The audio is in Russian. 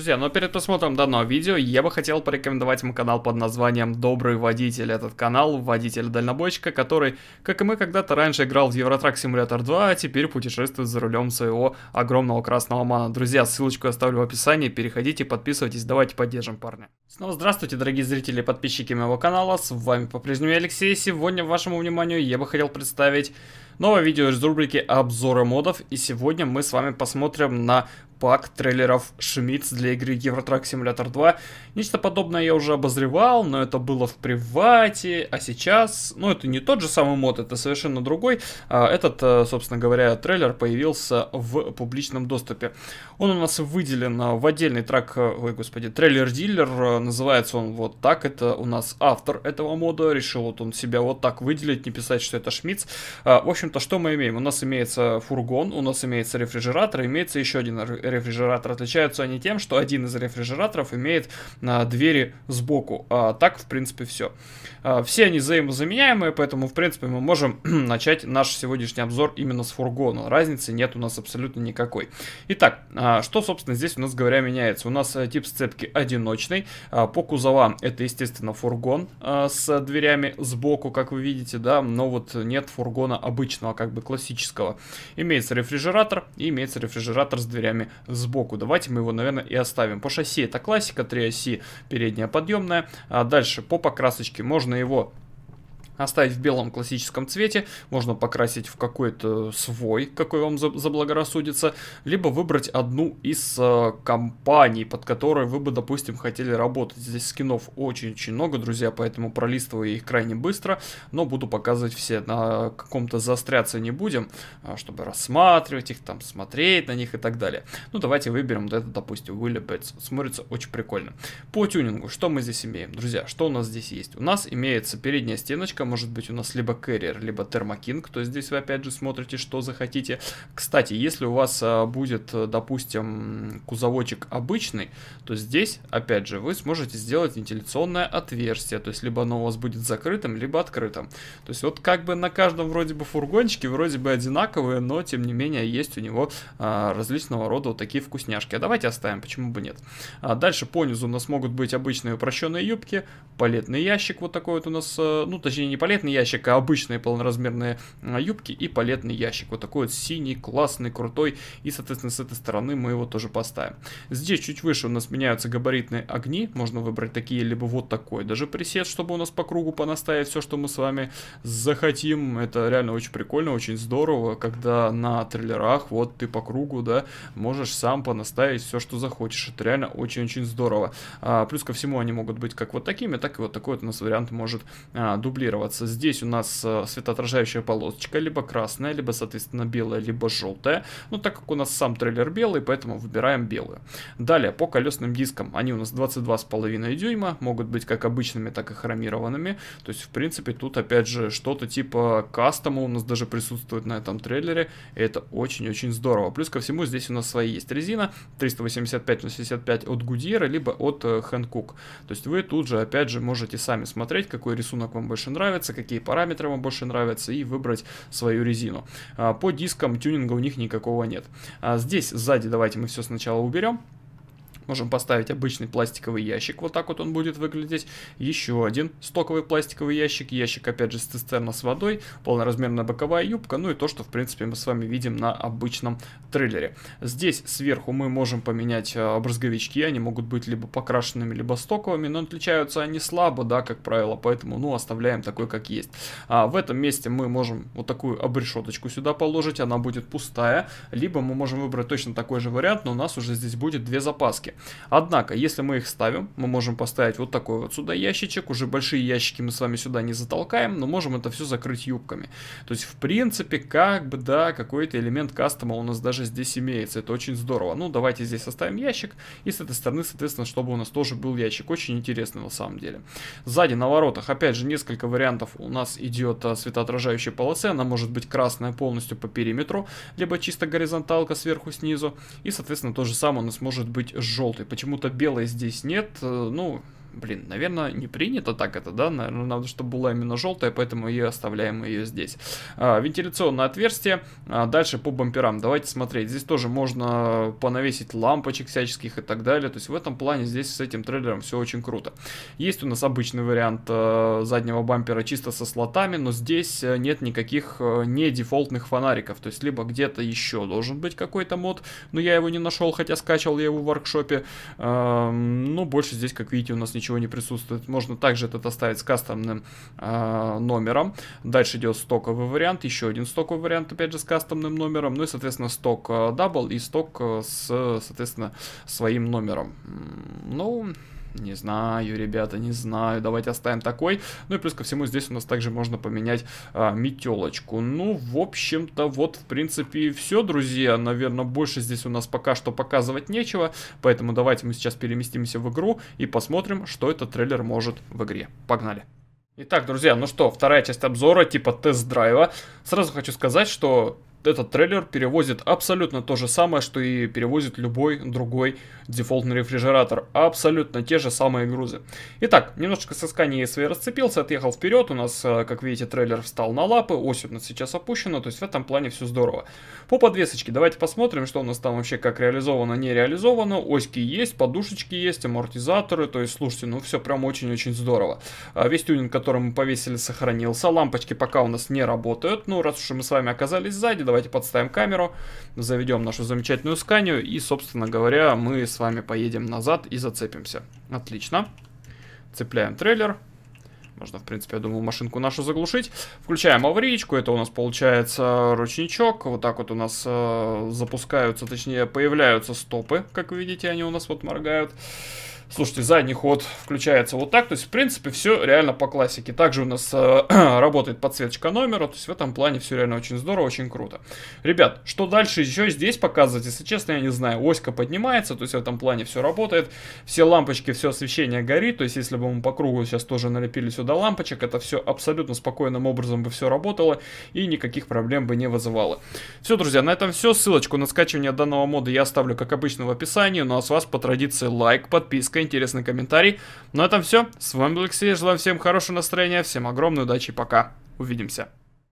Друзья, но перед просмотром данного видео я бы хотел порекомендовать мой канал под названием «Добрый водитель». Этот канал водитель-дальнобойщика, который, как и мы, когда-то раньше играл в Евротрак Симулятор 2, а теперь путешествует за рулем своего огромного красного мана. Друзья, ссылочку оставлю в описании, переходите, подписывайтесь, давайте поддержим парня. Снова здравствуйте, дорогие зрители и подписчики моего канала, с вами по-прежнему Алексей. Сегодня вашему вниманию я бы хотел представить новое видео из рубрики «Обзоры модов», и сегодня мы с вами посмотрим на пак трейлеров Шмидц для игры Евротрак Симулятор 2. Нечто подобное я уже обозревал, но это было в привате, а сейчас, ну это не тот же самый мод, это совершенно другой. А этот, э, собственно говоря, трейлер появился в публичном доступе. Он у нас выделен э, в отдельный трек, э, ой господи, трейлер-дилер, называется он вот так, это у нас автор этого мода, решил вот он себя вот так выделить, не писать, что это Шмидц. В общем-то, что мы имеем? У нас имеется фургон, у нас имеется рефрижератор, имеется еще один рефрижератор. Отличаются они тем, что один из рефрижераторов имеет а, двери сбоку. А, так, в принципе, все. А, все они взаимозаменяемые, поэтому, в принципе, мы можем начать наш сегодняшний обзор именно с фургона. Разницы нет у нас абсолютно никакой. Итак, а, что, собственно, здесь у нас, говоря, меняется? У нас э, тип сцепки одиночный. А, по кузовам это, естественно, фургон а, с дверями сбоку, как вы видите, да, но вот нет фургона обычного, как бы классического. Имеется рефрижератор и имеется рефрижератор с дверями сбоку. Давайте мы его, наверное, и оставим. По шасси это классика, 3 оси, передняя подъемная. А дальше по покрасочке можно его оставить в белом классическом цвете, можно покрасить в какой-то свой, какой вам заблагорассудится, либо выбрать одну из э, компаний, под которой вы бы, допустим, хотели работать. Здесь скинов очень-очень много, друзья, поэтому пролистываю их крайне быстро, но буду показывать все, на каком-то заостряться не будем, а, чтобы рассматривать их, там, смотреть на них и так далее. Ну, давайте выберем вот это, допустим, Willy Bats. Смотрится очень прикольно. По тюнингу, что мы здесь имеем, друзья, что у нас здесь есть? У нас имеется передняя стеночка, может быть у нас либо Carrier, либо термокинг, то здесь вы опять же смотрите, что захотите. Кстати, если у вас а, будет, э, допустим, кузовочек обычный, то здесь, опять же, вы сможете сделать вентиляционное отверстие, то есть либо оно у вас будет закрытым, либо открытым. То есть вот как бы на каждом вроде бы фургончике вроде бы одинаковые, но тем не менее есть у него а, различного рода вот такие вкусняшки. А давайте оставим, почему бы нет. А дальше по низу у нас могут быть обычные упрощенные юбки, палетный ящик вот такой вот у нас, э, ну точнее не палетный ящик, а обычные полноразмерные а, юбки и палетный ящик. Вот такой вот синий, классный, крутой. И, соответственно, с этой стороны мы его тоже поставим. Здесь чуть выше у нас меняются габаритные огни. Можно выбрать такие, либо вот такой даже пресет, чтобы у нас по кругу понаставить все, что мы с вами захотим. Это реально очень прикольно, очень здорово, когда на трейлерах вот ты по кругу, да, можешь сам понаставить все, что захочешь. Это реально очень-очень здорово. А, плюс ко всему они могут быть как вот такими, так и вот такой вот у нас вариант может а, дублировать фокусироваться. Здесь у нас э, светоотражающая полосочка, либо красная, либо, соответственно, белая, либо желтая. Ну так как у нас сам трейлер белый, поэтому выбираем белую. Далее, по колесным дискам. Они у нас 22,5 дюйма, могут быть как обычными, так и хромированными. То есть, в принципе, тут опять же что-то типа кастома у нас даже присутствует на этом трейлере. И это очень-очень здорово. Плюс ко всему, здесь у нас свои есть резина 385 на 65 от Гудьера, либо от Хэнкук. То есть вы тут же, опять же, можете сами смотреть, какой рисунок вам больше нравится нравится, какие параметры вам больше нравятся и выбрать свою резину. А, по дискам тюнинга у них никакого нет. А, здесь сзади давайте мы все сначала уберем. Можем поставить обычный пластиковый ящик, вот так вот он будет выглядеть. Еще один стоковый пластиковый ящик, ящик опять же с цистерна с водой, полноразмерная боковая юбка, ну и то, что в принципе мы с вами видим на обычном трейлере. Здесь сверху мы можем поменять а, брызговички, они могут быть либо покрашенными, либо стоковыми, но отличаются они слабо, да, как правило, поэтому, ну, оставляем такой, как есть. А в этом месте мы можем вот такую обрешеточку сюда положить, она будет пустая, либо мы можем выбрать точно такой же вариант, но у нас уже здесь будет две запаски. Однако, если мы их ставим, мы можем поставить вот такой вот сюда ящичек. Уже большие ящики мы с вами сюда не затолкаем, но можем это все закрыть юбками. То есть, в принципе, как бы, да, какой-то элемент кастома у нас даже здесь имеется. Это очень здорово. Ну, давайте здесь оставим ящик. И с этой стороны, соответственно, чтобы у нас тоже был ящик. Очень интересно на самом деле. Сзади на воротах, опять же, несколько вариантов. У нас идет а, светоотражающая полоса. Она может быть красная полностью по периметру, либо чисто горизонталка сверху снизу. И, соответственно, то же самое у нас может быть желтый желтый. Почему-то белой здесь нет. Э, ну, Блин, наверное, не принято так это, да? Наверное, ну, надо, чтобы была именно желтая, поэтому и оставляем ее здесь. А, вентиляционное отверстие. А, дальше по бамперам. Давайте смотреть. Здесь тоже можно понавесить лампочек всяческих и так далее. То есть в этом плане здесь с этим трейлером все очень круто. Есть у нас обычный вариант э, заднего бампера чисто со слотами, но здесь э, нет никаких э, не дефолтных фонариков. То есть либо где-то еще должен быть какой-то мод, но я его не нашел, хотя скачивал я его в воркшопе. Э, эм, но ну, больше здесь, как видите, у нас не ничего не присутствует. Можно также этот оставить с кастомным э, номером. Дальше идет стоковый вариант, еще один стоковый вариант, опять же, с кастомным номером. Ну и, соответственно, сток а, дабл и сток а, с, соответственно, своим номером. Ну... Но... Не знаю, ребята, не знаю. Давайте оставим такой. Ну и плюс ко всему здесь у нас также можно поменять а, метелочку. Ну, в общем-то, вот в принципе и все, друзья. Наверное, больше здесь у нас пока что показывать нечего. Поэтому давайте мы сейчас переместимся в игру и посмотрим, что этот трейлер может в игре. Погнали! Итак, друзья, ну что, вторая часть обзора типа тест-драйва. Сразу хочу сказать, что этот трейлер перевозит абсолютно то же самое, что и перевозит любой другой дефолтный рефрижератор. Абсолютно те же самые грузы. Итак, немножечко с Scania расцепился, отъехал вперед. У нас, э, как видите, трейлер встал на лапы, ось у нас сейчас опущена, то есть в этом плане все здорово. По подвесочке давайте посмотрим, что у нас там вообще как реализовано, не реализовано. Оськи есть, подушечки есть, амортизаторы, то есть, слушайте, ну все прям очень-очень здорово. А весь тюнинг, который мы повесили, сохранился. Лампочки пока у нас не работают, ну раз уж мы с вами оказались сзади, Давайте подставим камеру, заведем нашу замечательную сканию и, собственно говоря, мы с вами поедем назад и зацепимся. Отлично. Цепляем трейлер. Можно, в принципе, я думаю, машинку нашу заглушить. Включаем аварийку. Это у нас получается ручничок. Вот так вот у нас э, запускаются, точнее, появляются стопы. Как вы видите, они у нас вот моргают. Слушайте, задний ход включается вот так. То есть, в принципе, все реально по классике. Также у нас э, работает подсветочка номера. То есть, в этом плане все реально очень здорово, очень круто. Ребят, что дальше еще здесь показывать? Если честно, я не знаю. Оська поднимается, то есть, в этом плане все работает. Все лампочки, все освещение горит. То есть, если бы мы по кругу сейчас тоже налепили сюда лампочек, это все абсолютно спокойным образом бы все работало. И никаких проблем бы не вызывало. Все, друзья, на этом все. Ссылочку на скачивание данного мода я оставлю, как обычно, в описании. Ну а с вас, по традиции, лайк, подписка ссылка, интересный комментарий. На ну, этом все. С вами был Алексей, желаю всем хорошего настроения, всем огромной удачи, пока. Увидимся.